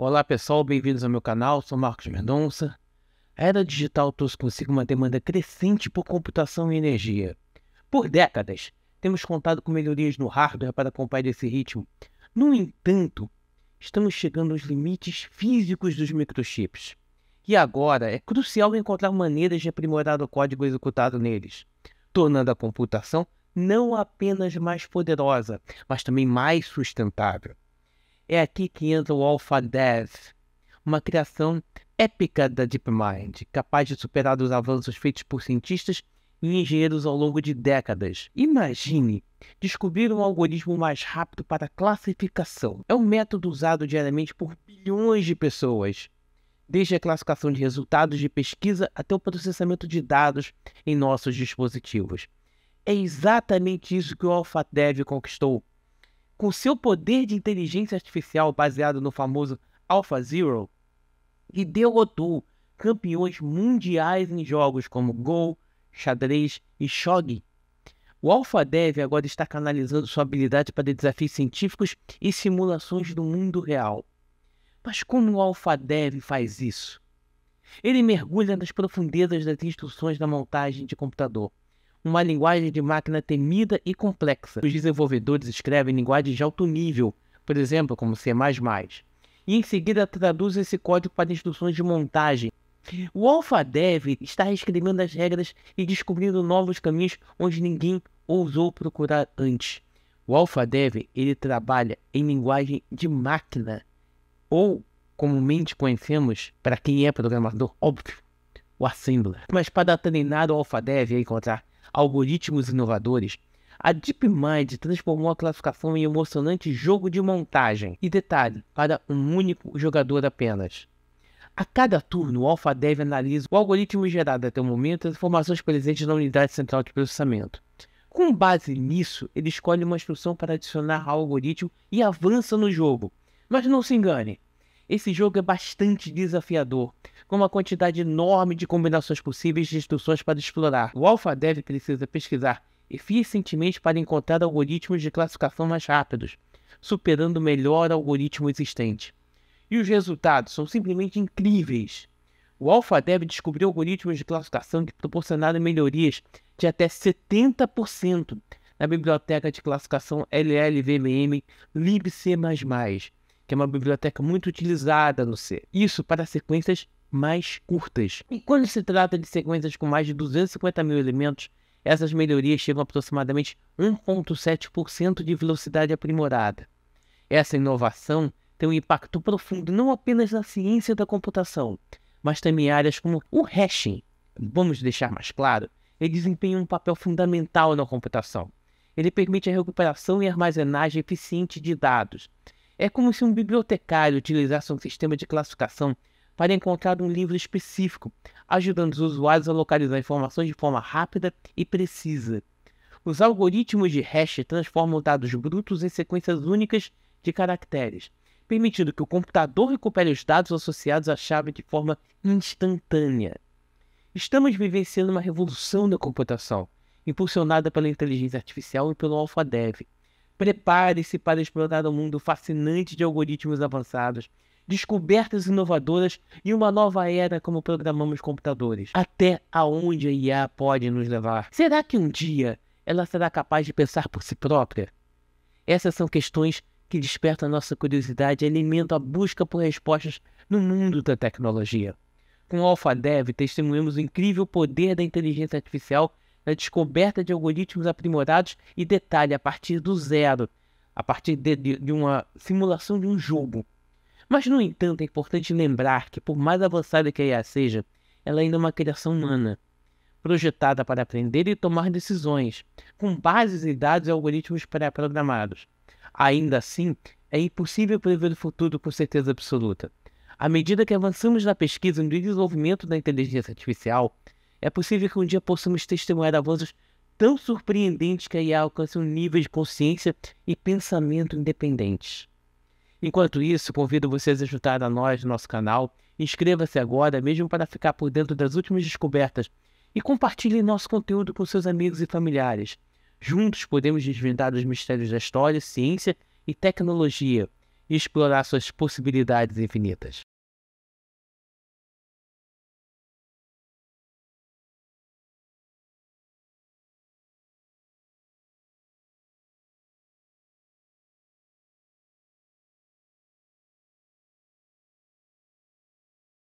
Olá pessoal, bem-vindos ao meu canal, sou Marcos Mendonça. A era digital trouxe consigo uma demanda crescente por computação e energia. Por décadas, temos contado com melhorias no hardware para acompanhar esse ritmo. No entanto, estamos chegando aos limites físicos dos microchips. E agora é crucial encontrar maneiras de aprimorar o código executado neles, tornando a computação não apenas mais poderosa, mas também mais sustentável. É aqui que entra o AlphaDev, uma criação épica da DeepMind, capaz de superar os avanços feitos por cientistas e engenheiros ao longo de décadas. Imagine descobrir um algoritmo mais rápido para classificação. É um método usado diariamente por bilhões de pessoas, desde a classificação de resultados de pesquisa até o processamento de dados em nossos dispositivos. É exatamente isso que o AlphaDev conquistou com seu poder de inteligência artificial baseado no famoso AlphaZero, e derrotou campeões mundiais em jogos como Go, xadrez e shogi. O AlphaDev agora está canalizando sua habilidade para desafios científicos e simulações do mundo real. Mas como o AlphaDev faz isso? Ele mergulha nas profundezas das instruções da montagem de computador uma linguagem de máquina temida e complexa. Os desenvolvedores escrevem linguagens de alto nível, por exemplo, como C++, e em seguida traduzem esse código para instruções de montagem. O AlphaDev está reescrevendo as regras e descobrindo novos caminhos onde ninguém ousou procurar antes. O AlphaDev ele trabalha em linguagem de máquina, ou comumente conhecemos, para quem é programador, óbvio, o Assembler. Mas para treinar o AlphaDev e encontrar algoritmos inovadores, a DeepMind transformou a classificação em emocionante jogo de montagem, e detalhe, para um único jogador apenas. A cada turno, o AlphaDev analisa o algoritmo gerado até o momento e as informações presentes na unidade central de processamento. Com base nisso, ele escolhe uma instrução para adicionar ao algoritmo e avança no jogo. Mas não se engane, esse jogo é bastante desafiador, com uma quantidade enorme de combinações possíveis de instruções para explorar. O AlphaDev precisa pesquisar eficientemente para encontrar algoritmos de classificação mais rápidos, superando o melhor algoritmo existente. E os resultados são simplesmente incríveis. O AlphaDev descobriu algoritmos de classificação que proporcionaram melhorias de até 70% na biblioteca de classificação LLVMM LibC++, que é uma biblioteca muito utilizada no C. Isso para sequências mais curtas. E quando se trata de sequências com mais de 250 mil elementos, essas melhorias chegam a aproximadamente 1,7% de velocidade aprimorada. Essa inovação tem um impacto profundo não apenas na ciência da computação, mas também em áreas como o hashing. Vamos deixar mais claro, ele desempenha um papel fundamental na computação. Ele permite a recuperação e armazenagem eficiente de dados, é como se um bibliotecário utilizasse um sistema de classificação para encontrar um livro específico, ajudando os usuários a localizar informações de forma rápida e precisa. Os algoritmos de hash transformam dados brutos em sequências únicas de caracteres, permitindo que o computador recupere os dados associados à chave de forma instantânea. Estamos vivenciando uma revolução da computação, impulsionada pela inteligência artificial e pelo AlphaDev. Prepare-se para explorar o um mundo fascinante de algoritmos avançados, descobertas inovadoras e uma nova era como programamos computadores. Até aonde a IA pode nos levar? Será que um dia ela será capaz de pensar por si própria? Essas são questões que despertam nossa curiosidade e alimentam a busca por respostas no mundo da tecnologia. Com o AlphaDev, testemunhamos o incrível poder da inteligência artificial a descoberta de algoritmos aprimorados e detalhe a partir do zero, a partir de, de uma simulação de um jogo. Mas, no entanto, é importante lembrar que, por mais avançada que a IA seja, ela ainda é uma criação humana, projetada para aprender e tomar decisões, com bases em dados e algoritmos pré-programados. Ainda assim, é impossível prever o futuro com certeza absoluta. À medida que avançamos na pesquisa e no desenvolvimento da inteligência artificial, é possível que um dia possamos testemunhar avanços tão surpreendentes que a IA alcance um nível de consciência e pensamento independentes. Enquanto isso, convido vocês a ajudar a nós no nosso canal. Inscreva-se agora, mesmo para ficar por dentro das últimas descobertas, e compartilhe nosso conteúdo com seus amigos e familiares. Juntos podemos desvendar os mistérios da história, ciência e tecnologia e explorar suas possibilidades infinitas.